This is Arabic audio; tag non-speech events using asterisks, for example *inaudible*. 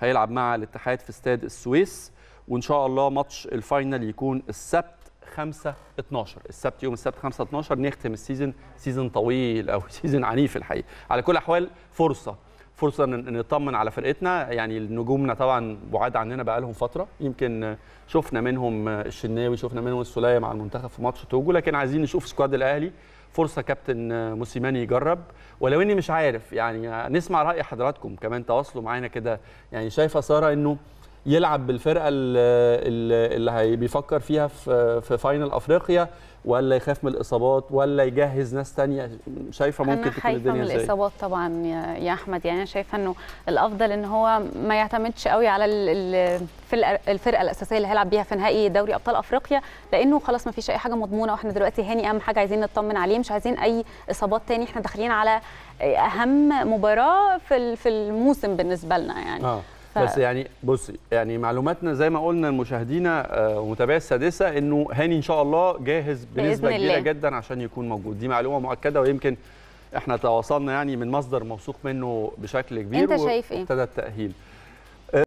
هيلعب مع الاتحاد في استاد السويس وان شاء الله ماتش الفاينل يكون السبت 5 12 السبت يوم السبت 5 12 نختم السيزون سيزون طويل او *laughs* سيزون عنيف الحقيقه على كل الاحوال فرصه فرصه ان نطمن على فرقتنا يعني نجومنا طبعا بعاد عننا بقى لهم فتره يمكن شفنا منهم الشناوي شفنا منهم السوليه مع المنتخب في ماتش توجو لكن عايزين نشوف سكواد الاهلي فرصه كابتن موسيماني يجرب ولو اني مش عارف يعني نسمع راي حضراتكم كمان تواصلوا معانا كده يعني شايفه ساره انه يلعب بالفرقه اللي اللي بيفكر فيها في في فاينل افريقيا ولا يخاف من الاصابات ولا يجهز ناس ثانيه شايفه ممكن تكون الدنيا ازاي؟ من الاصابات طبعا يا احمد يعني انا شايفه انه الافضل ان هو ما يعتمدش قوي على الفرقه الاساسيه اللي هيلعب بيها في نهائي دوري ابطال افريقيا لانه خلاص ما فيش اي حاجه مضمونه واحنا دلوقتي هاني اهم حاجه عايزين نطمن عليه مش عايزين اي اصابات ثاني احنا داخلين على اهم مباراه في في الموسم بالنسبه لنا يعني آه. ف... بس يعني بصي يعني معلوماتنا زي ما قلنا لمشاهدينا آه، ومتابعي السادسه انه هاني ان شاء الله جاهز بنسبه كبيره جدا عشان يكون موجود دي معلومه مؤكده ويمكن احنا تواصلنا يعني من مصدر موثوق منه بشكل كبير انت شايف ايه؟ التاهيل